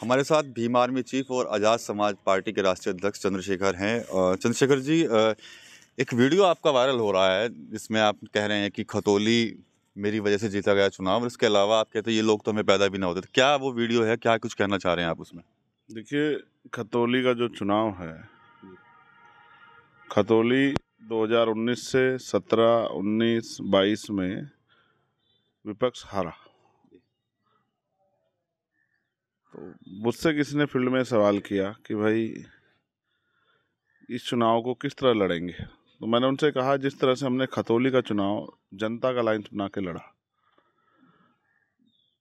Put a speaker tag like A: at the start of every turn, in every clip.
A: हमारे साथ Bhim army chief और आज़ाद समाज पार्टी के राष्ट्रीय अध्यक्ष चंद्रशेखर हैं चंद्रशेखर जी एक वीडियो आपका वायरल हो रहा है जिसमें आप कह रहे हैं कि खतौली मेरी वजह से जीता गया चुनाव और इसके अलावा आप कहते हैं ये लोग तो हमें पैदा भी ना होते तो क्या वो वीडियो है क्या कुछ कहना चाह रहे हैं आप उसमें देखिए खतौली
B: का जो चुनाव है खतौली 2019 से 17, 19, 22 में विपक्ष हारा तो मुझसे किसी ने फील्ड में सवाल किया कि भाई इस चुनाव को किस तरह लड़ेंगे तो मैंने उनसे कहा जिस तरह से हमने खतौली का चुनाव जनता का अलायंस बना के लड़ा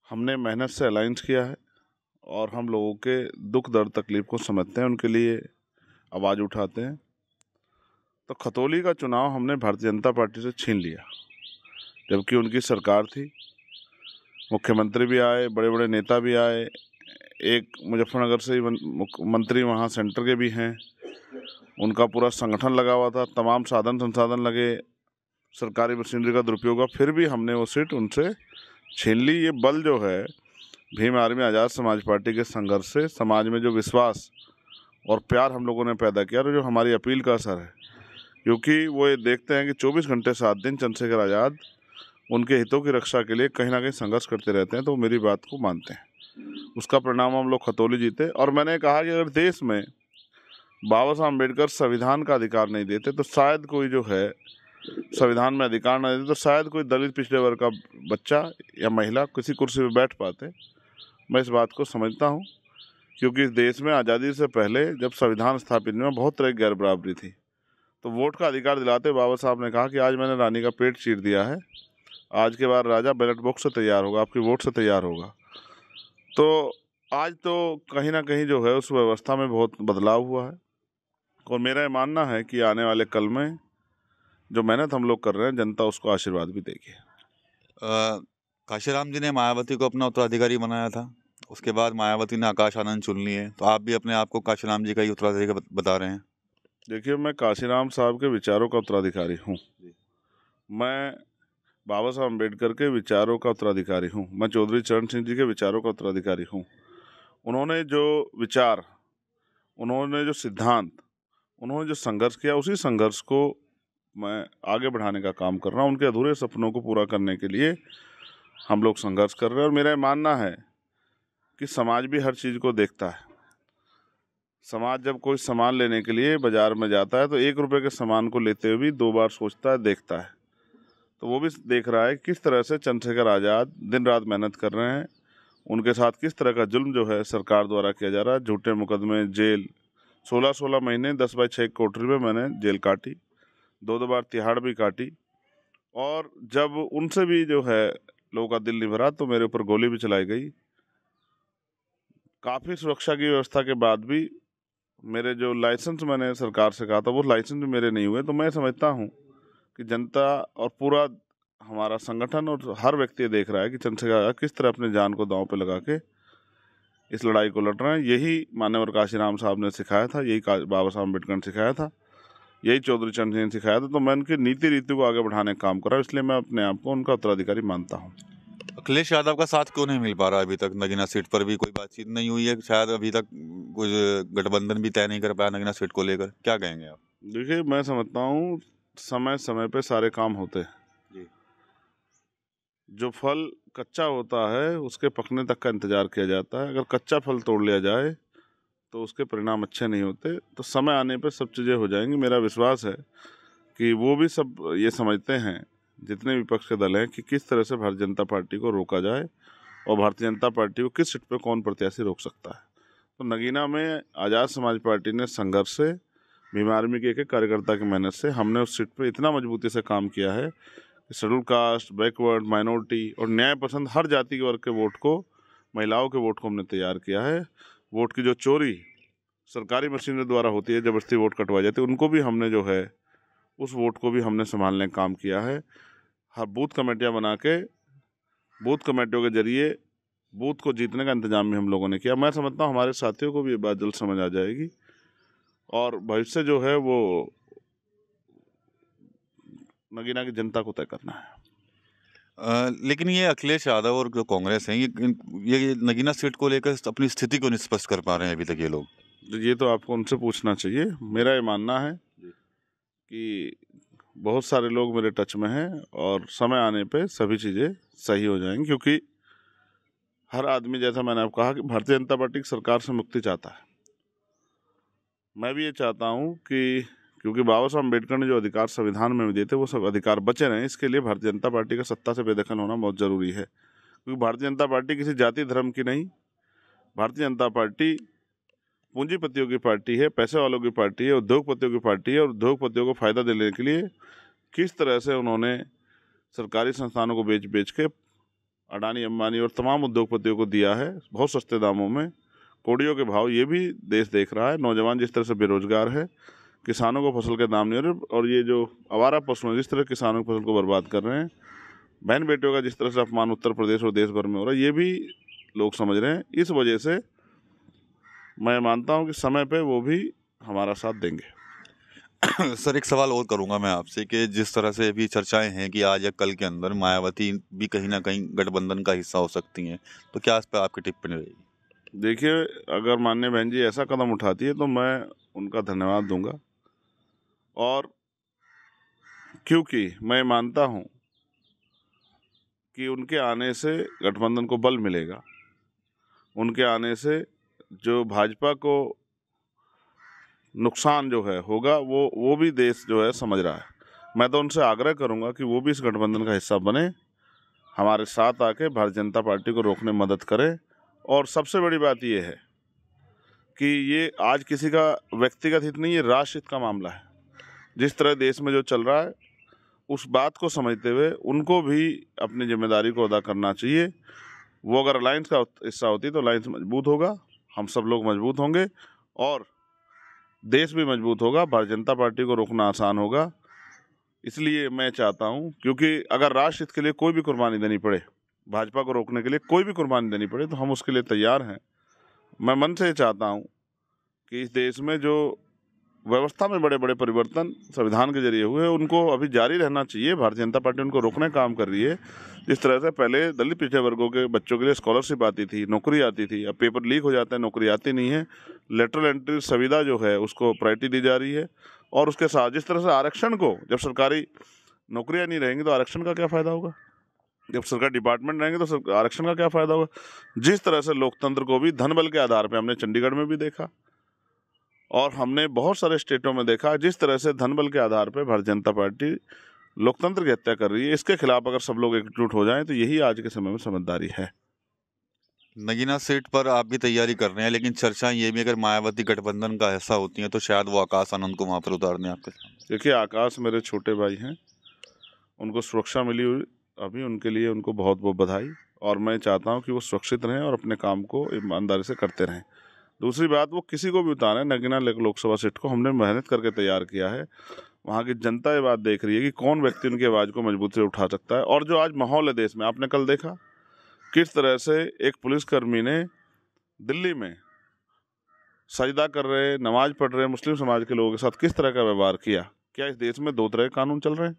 B: हमने मेहनत से अलायंस किया है और हम लोगों के दुख दर्द तकलीफ को समझते हैं उनके लिए आवाज़ उठाते हैं तो खतौली का चुनाव हमने भारतीय जनता पार्टी से छीन लिया जबकि उनकी सरकार थी मुख्यमंत्री भी आए बड़े बड़े नेता भी आए एक मुजफ्फरनगर से मंत्री वहाँ सेंटर के भी हैं उनका पूरा संगठन लगा हुआ था तमाम साधन संसाधन लगे सरकारी मशीनरी का दुरुपयोग हुआ फिर भी हमने वो सीट उनसे छीन ली ये बल जो है भीम आर्मी आज़ाद समाज पार्टी के संघर्ष से समाज में जो विश्वास और प्यार हम लोगों ने पैदा किया और जो हमारी अपील का असर है क्योंकि वो ये देखते हैं कि 24 घंटे सात दिन चंद्रशेखर आज़ाद उनके हितों की रक्षा के लिए कहीं ना कहीं संघर्ष करते रहते हैं तो वो मेरी बात को मानते हैं उसका परिणाम हम लोग खतौली जीते और मैंने कहा कि अगर देश में बाबा साहब अम्बेडकर संविधान का अधिकार नहीं देते तो शायद कोई जो है संविधान में अधिकार न देते तो शायद कोई दलित पिछड़े वर्ग का बच्चा या महिला किसी कुर्सी पर बैठ पाते मैं इस बात को समझता हूँ क्योंकि इस देश में आज़ादी से पहले जब संविधान स्थापित में बहुत तरह की गैर बराबरी थी तो वोट का अधिकार दिलाते बाबा साहब ने कहा कि आज मैंने रानी का पेट चीर दिया है आज के बाद राजा बैलेट बॉक्स से तैयार होगा आपकी वोट से तैयार होगा तो आज तो कहीं ना कहीं जो है उस व्यवस्था में बहुत बदलाव हुआ है और मेरा ये मानना है कि आने वाले कल में जो मेहनत हम लोग कर रहे हैं जनता उसको आशीर्वाद भी देगी
A: काशीराम जी ने मायावती को अपना उत्तराधिकारी बनाया था उसके बाद मायावती ने आकाश आनंद चुन लिए तो आप भी अपने आप को काशीराम जी का ही उत्तराधिकारी बता रहे हैं देखिए मैं
B: काशीराम साहब के विचारों का उत्तराधिकारी हूँ मैं बाबा साहब अम्बेडकर के विचारों का उत्तराधिकारी हूँ मैं चौधरी चरण सिंह जी के विचारों का उत्तराधिकारी हूँ उन्होंने जो विचार उन्होंने जो सिद्धांत उन्होंने जो संघर्ष किया उसी संघर्ष को मैं आगे बढ़ाने का काम कर रहा हूँ उनके अधूरे सपनों को पूरा करने के लिए हम लोग संघर्ष कर रहे हैं और मेरा मानना है कि समाज भी हर चीज़ को देखता है समाज जब कोई सामान लेने के लिए बाज़ार में जाता है तो एक रुपये के सामान को लेते हुए भी दो बार सोचता है देखता है तो वो भी देख रहा है किस तरह से चंद्रशेखर आज़ाद दिन रात मेहनत कर रहे हैं उनके साथ किस तरह का जुल्म जो है सरकार द्वारा किया जा रहा है झूठे मुकदमे जेल सोलह सोलह महीने दस बाई छः कोठरी में मैंने जेल काटी दो दो बार तिहाड़ भी काटी और जब उनसे भी जो है लोगों का दिल नहीं भरा तो मेरे ऊपर गोली भी चलाई गई काफ़ी सुरक्षा की व्यवस्था के बाद भी मेरे जो लाइसेंस मैंने सरकार से कहा था वो लाइसेंस भी मेरे नहीं हुए तो मैं समझता हूँ कि जनता और पूरा हमारा संगठन और हर व्यक्ति देख रहा है कि चंद्रशेखर आजाद किस तरह अपने जान को दांव पे लगा के इस लड़ाई को लड़ रहे हैं यही मान्यवर काशीराम साहब ने सिखाया था यही बाबा साहब अम्बेडकर ने सिखाया था यही चौधरी चंद्र सिंह ने सिखाया था तो मैं उनकी नीति रीति को आगे बढ़ाने का काम करा इसलिए मैं अपने आप को उनका उत्तराधिकारी मानता हूँ
A: अखिलेश यादव का साथ क्यों नहीं मिल पा रहा अभी तक नगीना सीट पर भी कोई बातचीत नहीं हुई है शायद अभी तक कुछ गठबंधन भी तय नहीं कर पाया नगीना सीट को लेकर क्या कहेंगे आप देखिए मैं
B: समझता हूँ समय समय पे सारे काम होते
A: हैं
B: जो फल कच्चा होता है उसके पकने तक का इंतज़ार किया जाता है अगर कच्चा फल तोड़ लिया जाए तो उसके परिणाम अच्छे नहीं होते तो समय आने पर सब चीज़ें हो जाएंगी मेरा विश्वास है कि वो भी सब ये समझते हैं जितने विपक्ष के दल हैं कि किस तरह से भारतीय जनता पार्टी को रोका जाए और भारतीय जनता पार्टी को किस सीट पर कौन प्रत्याशी रोक सकता है तो नगीना में आज़ाद समाज पार्टी ने संघर्ष से भीम आर्मी के एक एक कार्यकर्ता की मेहनत से हमने उस सीट पर इतना मजबूती से काम किया है कि शेड्यूल कास्ट बैकवर्ड माइनॉरिटी और न्याय पसंद हर जाति के वर्ग के वोट को महिलाओं के वोट को हमने तैयार किया है वोट की जो चोरी सरकारी मशीनरी द्वारा होती है जबरदस्ती वोट कटवाई जाती है उनको भी हमने जो है उस वोट को भी हमने संभालने का काम किया है हर बूथ कमेटियाँ बना के बूथ कमेटियों के जरिए बूथ को जीतने का इंतजाम भी हम लोगों ने किया मैं समझता हूँ हमारे साथियों को भी ये बात जल्द समझ आ जाएगी और भविष्य जो है वो
A: नगीना की जनता को तय करना है आ, लेकिन ये अखिलेश यादव और जो कांग्रेस हैं ये ये नगीना सीट को लेकर अपनी स्थिति को निष्पष्ट कर पा रहे हैं अभी तक ये लोग तो ये तो आपको उनसे पूछना चाहिए मेरा ये मानना है
B: कि बहुत सारे लोग मेरे टच में हैं और समय आने पे सभी चीज़ें सही हो जाएंगी क्योंकि हर आदमी जैसा मैंने आपको कहा कि भारतीय जनता पार्टी की सरकार से मुक्ति चाहता है मैं भी ये चाहता हूँ कि क्योंकि बाबा साहब अम्बेडकर ने जो अधिकार संविधान में दिए थे वो सब अधिकार बचे रहे इसके लिए भारतीय जनता पार्टी का सत्ता से बेदखल होना बहुत ज़रूरी है क्योंकि भारतीय जनता पार्टी किसी जाति धर्म की नहीं भारतीय जनता पार्टी पूंजीपतियों की पार्टी है पैसे वालों की पार्टी है उद्योगपतियों की पार्टी है और उद्योगपतियों को फ़ायदा देने के लिए किस तरह से उन्होंने सरकारी संस्थानों को बेच बेच के अडानी अम्बानी और तमाम उद्योगपतियों को दिया है बहुत सस्ते दामों में कोड़ियों के भाव ये भी देश देख रहा है नौजवान जिस तरह से बेरोजगार है किसानों को फसल के दाम नहीं हो और ये जो आवारा पशु हैं जिस तरह किसानों की फसल को बर्बाद कर रहे हैं बहन बेटियों का जिस तरह से अपमान उत्तर प्रदेश और देश भर में हो रहा है ये भी लोग समझ रहे हैं इस वजह से
A: मैं मानता हूँ कि समय पर वो भी हमारा साथ देंगे सर एक सवाल और करूँगा मैं आपसे कि जिस तरह से अभी चर्चाएं हैं कि आज या कल के अंदर मायावती भी कहीं ना कहीं गठबंधन का हिस्सा हो सकती हैं तो क्या इस पर आपकी टिप्पणी रहेगी देखिए
B: अगर माननीय बहन जी ऐसा कदम उठाती है तो मैं उनका धन्यवाद दूंगा और क्योंकि मैं मानता हूं कि उनके आने से गठबंधन को बल मिलेगा उनके आने से जो भाजपा को नुकसान जो है होगा वो वो भी देश जो है समझ रहा है मैं तो उनसे आग्रह करूंगा कि वो भी इस गठबंधन का हिस्सा बने हमारे साथ आके भारतीय जनता पार्टी को रोकने मदद करें और सबसे बड़ी बात यह है कि ये आज किसी का व्यक्तिगत हित नहीं ये राष्ट्र हित का मामला है जिस तरह देश में जो चल रहा है उस बात को समझते हुए उनको भी अपनी जिम्मेदारी को अदा करना चाहिए वो अगर अलायंस का हिस्सा होती तो अलायंस मजबूत होगा हम सब लोग मजबूत होंगे और देश भी मजबूत होगा भारतीय जनता पार्टी को रोकना आसान होगा इसलिए मैं चाहता हूँ क्योंकि अगर राष्ट्र हित के लिए कोई भी कुर्बानी देनी पड़े भाजपा को रोकने के लिए कोई भी कुर्बानी देनी पड़े तो हम उसके लिए तैयार हैं मैं मन से चाहता हूँ कि इस देश में जो व्यवस्था में बड़े बड़े परिवर्तन संविधान के जरिए हुए उनको अभी जारी रहना चाहिए भारतीय जनता पार्टी उनको रोकने काम कर रही है जिस तरह से पहले दलित पिछड़े वर्गों के बच्चों के लिए स्कॉलरशिप आती थी नौकरी आती थी अब पेपर लीक हो जाते हैं नौकरी आती नहीं है लेटरल एंट्री सुविधा जो है उसको प्रायरिटी दी जा रही है और उसके साथ जिस तरह से आरक्षण को जब सरकारी नौकरियाँ नहीं रहेंगी तो आरक्षण का क्या फ़ायदा होगा जब सरकार डिपार्टमेंट रहेंगे तो सर आरक्षण का क्या फ़ायदा होगा जिस तरह से लोकतंत्र को भी धन बल के आधार पर हमने चंडीगढ़ में भी देखा और हमने बहुत सारे स्टेटों में देखा जिस तरह से धन बल के आधार पर भारतीय जनता पार्टी लोकतंत्र की हत्या कर रही है इसके खिलाफ अगर सब लोग एकजुट हो जाएं
A: तो यही आज के समय में समझदारी है नगीना सीट पर आप भी तैयारी कर रहे हैं लेकिन चर्चा ये भी अगर मायावती गठबंधन का हिस्सा होती है तो शायद वो आकाश आनंद को वहाँ पर उतारने आपके
B: देखिए आकाश मेरे छोटे भाई हैं उनको सुरक्षा मिली हुई अभी उनके लिए उनको बहुत बहुत बधाई और मैं चाहता हूँ कि वो सुरक्षित रहें और अपने काम को ईमानदारी से करते रहें दूसरी बात वो किसी को भी उतारें नगीना लोकसभा सीट को हमने मेहनत करके तैयार किया है वहाँ की जनता ये बात देख रही है कि कौन व्यक्ति उनकी आवाज़ को मजबूती से उठा सकता है और जो आज माहौल है देश में आपने कल देखा किस तरह से एक पुलिसकर्मी ने दिल्ली में सजदा कर रहे नमाज पढ़ रहे मुस्लिम समाज के लोगों के साथ किस तरह का व्यवहार किया क्या इस देश में दो तरह के कानून चल रहे हैं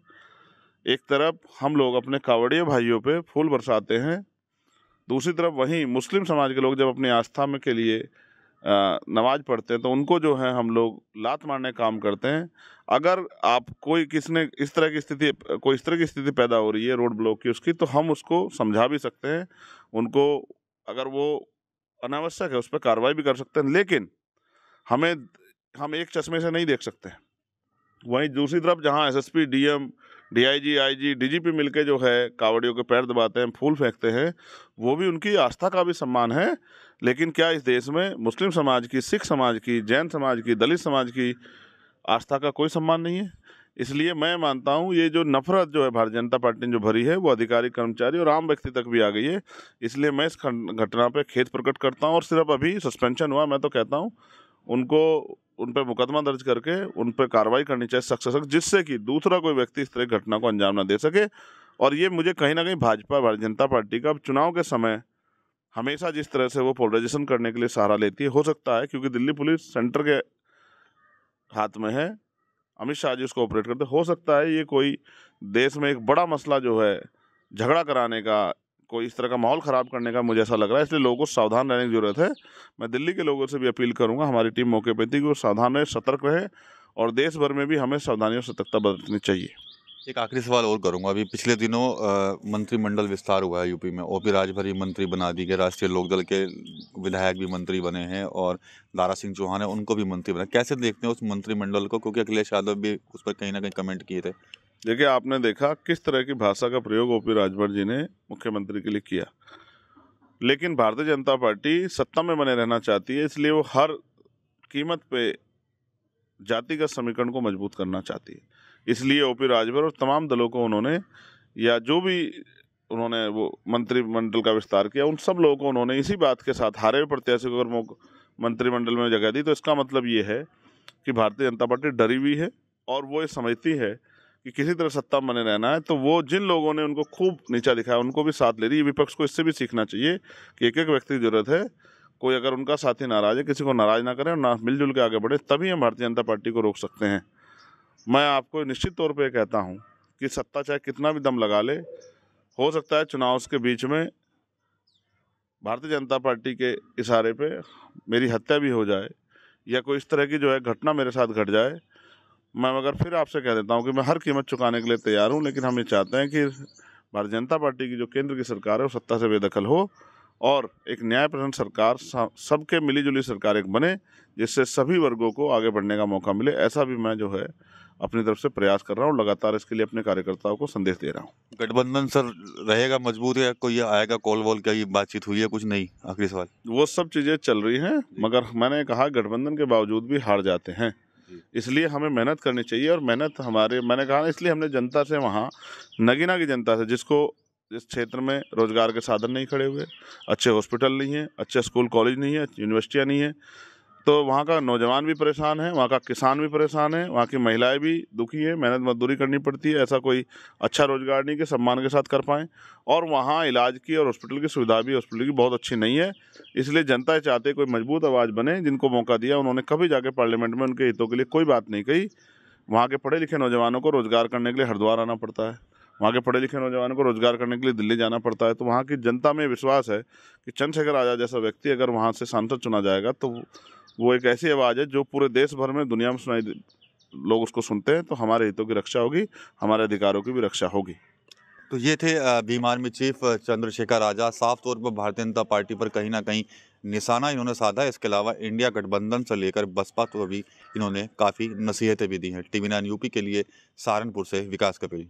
B: एक तरफ हम लोग अपने कावड़िए भाइयों पे फूल बरसाते हैं दूसरी तरफ वहीं मुस्लिम समाज के लोग जब अपनी आस्था में के लिए नमाज पढ़ते हैं तो उनको जो है हम लोग लात मारने काम करते हैं अगर आप कोई किसने इस तरह की स्थिति कोई इस तरह की स्थिति पैदा हो रही है रोड ब्लॉक की उसकी तो हम उसको समझा भी सकते हैं उनको अगर वो अनावश्यक है उस पर कार्रवाई भी कर सकते हैं लेकिन हमें हम एक चश्मे से नहीं देख सकते वहीं दूसरी तरफ जहाँ S S P D M DIG IG DGP मिलके जो है कावड़ियों के पैर दबाते हैं फूल फेंकते हैं वो भी उनकी आस्था का भी सम्मान है लेकिन क्या इस देश में मुस्लिम समाज की सिख समाज की जैन समाज की दलित समाज की आस्था का कोई सम्मान नहीं है इसलिए मैं मानता हूँ ये जो नफरत जो है भारतीय जनता पार्टी ने जो भरी है वो अधिकारी कर्मचारी और आम व्यक्ति तक भी आ गई है इसलिए मैं इस घटना पर खेत प्रकट करता हूँ और सिर्फ अभी सस्पेंशन हुआ मैं तो कहता हूँ उनको उन पर मुकदमा दर्ज करके उन पर कार्रवाई करनी चाहिए सख्त सख्त जिससे कि दूसरा कोई व्यक्ति इस तरह की घटना को अंजाम ना दे सके और ये मुझे कहीं ना कहीं भाजपा भारतीय जनता पार्टी का चुनाव के समय हमेशा जिस तरह से वो पोलराइजेशन करने के लिए सहारा लेती है हो सकता है क्योंकि दिल्ली पुलिस सेंटर के हाथ में है अमित शाह जी उसको ऑपरेट करते हो सकता है ये कोई देश में एक बड़ा मसला जो है झगड़ा कराने का कोई इस तरह का माहौल ख़राब करने का मुझे ऐसा लग रहा है इसलिए लोगों को सावधान रहने की ज़रूरत है मैं दिल्ली के लोगों से भी अपील करूँगा हमारी टीम मौके पर थी कि वो सावधान रहे सतर्क रहे और देश भर में भी हमें
A: सावधानी और सतर्कता बरतनी चाहिए एक आखिरी सवाल और करूंगा अभी पिछले दिनों मंत्रिमंडल विस्तार हुआ है यूपी में ओ पी राजभरी मंत्री बना दी गए राष्ट्रीय लोकदल के विधायक भी मंत्री बने हैं और दारा सिंह चौहान है उनको भी मंत्री बना कैसे देखते हैं उस मंत्रिमंडल को क्योंकि अखिलेश यादव भी उस पर कहीं ना कहीं कमेंट किए थे देखिए आपने देखा किस तरह की भाषा का प्रयोग ओपी राजभर जी ने
B: मुख्यमंत्री के लिए किया लेकिन भारतीय जनता पार्टी सत्ता में बने रहना चाहती है इसलिए वो हर कीमत पे जातिगत समीकरण को मजबूत करना चाहती है इसलिए ओपी राजभर और तमाम दलों को उन्होंने या जो भी उन्होंने वो मंत्रिमंडल का विस्तार किया उन सब लोगों को उन्होंने इसी बात के साथ हारे हुए प्रत्याशी को अगर मंत्रिमंडल में जगह दी तो इसका मतलब ये है कि भारतीय जनता पार्टी डरी हुई है और वो ये समझती है कि किसी तरह सत्ता में बने रहना है तो वो जिन लोगों ने उनको खूब नीचा दिखाया उनको भी साथ ले रही है विपक्ष को इससे भी सीखना चाहिए कि एक एक व्यक्ति की जरूरत है कोई अगर उनका साथी नाराज है किसी को नाराज ना करें और ना मिलजुल के आगे बढ़े तभी हम भारतीय जनता पार्टी को रोक सकते हैं मैं आपको निश्चित तौर पर कहता हूँ कि सत्ता चाहे कितना भी दम लगा ले हो सकता है चुनाव के बीच में भारतीय जनता पार्टी के इशारे पे मेरी हत्या भी हो जाए या कोई इस तरह की जो है घटना मेरे साथ घट जाए मैं मगर फिर आपसे कह देता हूँ कि मैं हर कीमत चुकाने के लिए तैयार हूँ लेकिन हम ये चाहते हैं कि भारतीय जनता पार्टी की जो केंद्र की सरकार है वो सत्ता से बेदखल हो और एक न्याय प्रधान सरकार सबके मिलीजुली सरकार एक बने जिससे सभी वर्गों को आगे बढ़ने का मौका मिले ऐसा भी मैं जो है अपनी तरफ से प्रयास कर रहा हूँ लगातार इसके लिए अपने कार्यकर्ताओं को संदेश दे रहा हूँ
A: गठबंधन सर रहेगा मजबूत या कोई आएगा कॉल वॉल क्या बातचीत हुई है कुछ नहीं आखिरी सवाल वो सब चीज़ें चल रही हैं
B: मगर मैंने कहा गठबंधन के बावजूद भी हार जाते हैं इसलिए हमें मेहनत करनी चाहिए और मेहनत हमारे मैंने कहा इसलिए हमने जनता से वहाँ नगीना की जनता से जिसको इस क्षेत्र में रोज़गार के साधन नहीं खड़े हुए अच्छे हॉस्पिटल नहीं है अच्छे स्कूल कॉलेज नहीं है यूनिवर्सिटियाँ नहीं हैं तो वहाँ का नौजवान भी परेशान है वहाँ का किसान भी परेशान है वहाँ की महिलाएं भी दुखी हैं मेहनत मजदूरी करनी पड़ती है ऐसा कोई अच्छा रोजगार नहीं कि सम्मान के साथ कर पाएँ और वहाँ इलाज की और हॉस्पिटल की सुविधा भी हॉस्पिटल की बहुत अच्छी नहीं है इसलिए जनता चाहते कोई मजबूत आवाज़ बने जिनको मौका दिया उन्होंने कभी जाके पार्लियामेंट में उनके हितों के लिए कोई बात नहीं कही वहाँ के पढ़े लिखे नौजवानों को रोज़गार करने के लिए हरिद्वार आना पड़ता है वहाँ के पढ़े लिखे नौजवानों को रोज़गार करने के लिए दिल्ली जाना पड़ता है तो वहाँ की जनता में विश्वास है कि चंद्रशेखर आज़ाद जैसा व्यक्ति अगर वहाँ से सांसद चुना जाएगा तो वो एक ऐसी आवाज़ है जो पूरे देश भर में दुनिया में सुनाई लोग उसको सुनते हैं तो
A: हमारे हितों की रक्षा होगी हमारे अधिकारों की भी रक्षा होगी तो ये थे बीमार आर्मी चीफ चंद्रशेखर आज़ाद साफ तौर पर भारतीय जनता पार्टी पर कहीं ना कहीं निशाना इन्होंने साधा इसके अलावा इंडिया गठबंधन से लेकर बसपा को भी इन्होंने काफ़ी नसीहतें भी दी हैं टीवी नाइन यूपी के लिए सहारनपुर से विकास कपिल